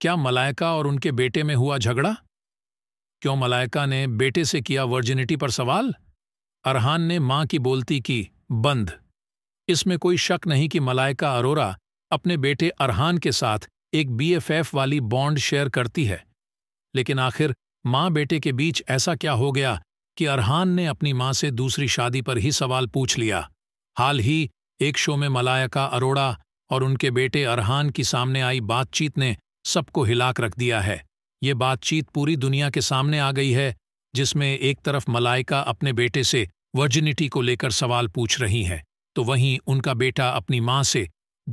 क्या मलाइका और उनके बेटे में हुआ झगड़ा क्यों मलाइका ने बेटे से किया वर्जिनिटी पर सवाल अरहान ने मां की बोलती की बंद इसमें कोई शक नहीं कि मलाइका अरोरा अपने बेटे अरहान के साथ एक बीएफएफ वाली बॉन्ड शेयर करती है लेकिन आखिर मां बेटे के बीच ऐसा क्या हो गया कि अरहान ने अपनी मां से दूसरी शादी पर ही सवाल पूछ लिया हाल ही एक शो में मलायका अरोड़ा और उनके बेटे अरहान की सामने आई बातचीत ने सबको हिलाक रख दिया है ये बातचीत पूरी दुनिया के सामने आ गई है जिसमें एक तरफ मलाइका अपने बेटे से वर्जिनिटी को लेकर सवाल पूछ रही हैं तो वहीं उनका बेटा अपनी माँ से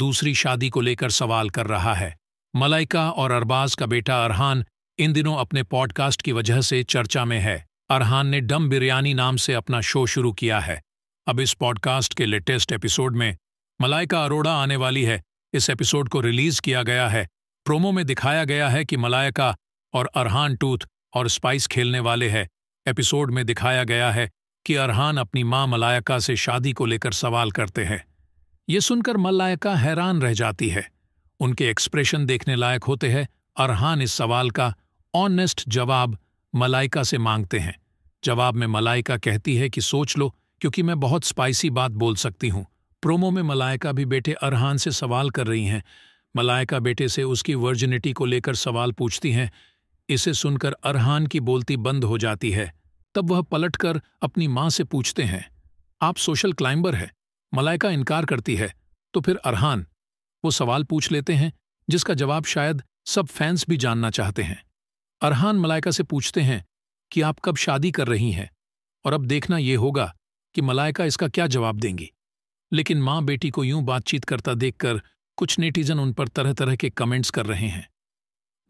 दूसरी शादी को लेकर सवाल कर रहा है मलाइका और अरबाज का बेटा अरहान इन दिनों अपने पॉडकास्ट की वजह से चर्चा में है अरहान ने डम बिरयानी नाम से अपना शो शुरू किया है अब इस पॉडकास्ट के लेटेस्ट एपिसोड में मलाइका अरोड़ा आने वाली है इस एपिसोड को रिलीज किया गया है प्रोमो में दिखाया गया है कि मलायका और अरहान टूथ और स्पाइस खेलने वाले है एपिसोड में दिखाया गया है कि अरहान अपनी मां मलायका से शादी को लेकर सवाल करते हैं ये सुनकर मलायका हैरान रह जाती है उनके एक्सप्रेशन देखने लायक होते हैं अरहान इस सवाल का ऑनेस्ट जवाब मलाइका से मांगते हैं जवाब में मलाइका कहती है कि सोच लो क्योंकि मैं बहुत स्पाइसी बात बोल सकती हूँ प्रोमो में मलाइका भी बेटे अरहान से सवाल कर रही हैं मलायका बेटे से उसकी वर्जिनिटी को लेकर सवाल पूछती हैं इसे सुनकर अरहान की बोलती बंद हो जाती है तब वह पलटकर अपनी माँ से पूछते हैं आप सोशल क्लाइंबर है मलायका इनकार करती है तो फिर अरहान वो सवाल पूछ लेते हैं जिसका जवाब शायद सब फैंस भी जानना चाहते हैं अरहान मलायका से पूछते हैं कि आप कब शादी कर रही हैं और अब देखना यह होगा कि मलायका इसका क्या जवाब देंगी लेकिन माँ बेटी को यूं बातचीत करता देखकर कुछ नेटिजन उन पर तरह तरह के कमेंट्स कर रहे हैं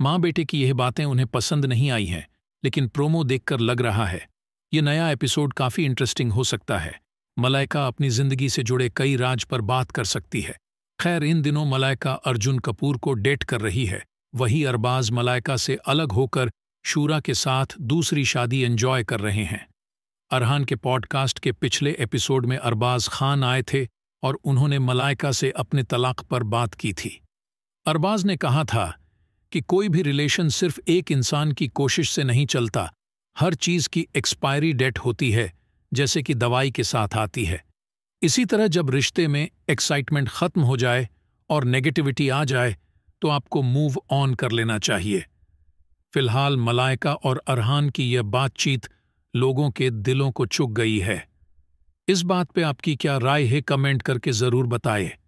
माँ बेटे की यह बातें उन्हें पसंद नहीं आई हैं लेकिन प्रोमो देखकर लग रहा है ये नया एपिसोड काफी इंटरेस्टिंग हो सकता है मलाइका अपनी जिंदगी से जुड़े कई राज पर बात कर सकती है खैर इन दिनों मलाइका अर्जुन कपूर को डेट कर रही है वही अरबाज मलाइका से अलग होकर शूरा के साथ दूसरी शादी एंजॉय कर रहे हैं अरहान के पॉडकास्ट के पिछले एपिसोड में अरबाज खान आए थे और उन्होंने मलाइका से अपने तलाक पर बात की थी अरबाज ने कहा था कि कोई भी रिलेशन सिर्फ एक इंसान की कोशिश से नहीं चलता हर चीज की एक्सपायरी डेट होती है जैसे कि दवाई के साथ आती है इसी तरह जब रिश्ते में एक्साइटमेंट खत्म हो जाए और नेगेटिविटी आ जाए तो आपको मूव ऑन कर लेना चाहिए फिलहाल मलाइका और अरहान की यह बातचीत लोगों के दिलों को चुक गई है इस बात पे आपकी क्या राय है कमेंट करके ज़रूर बताएं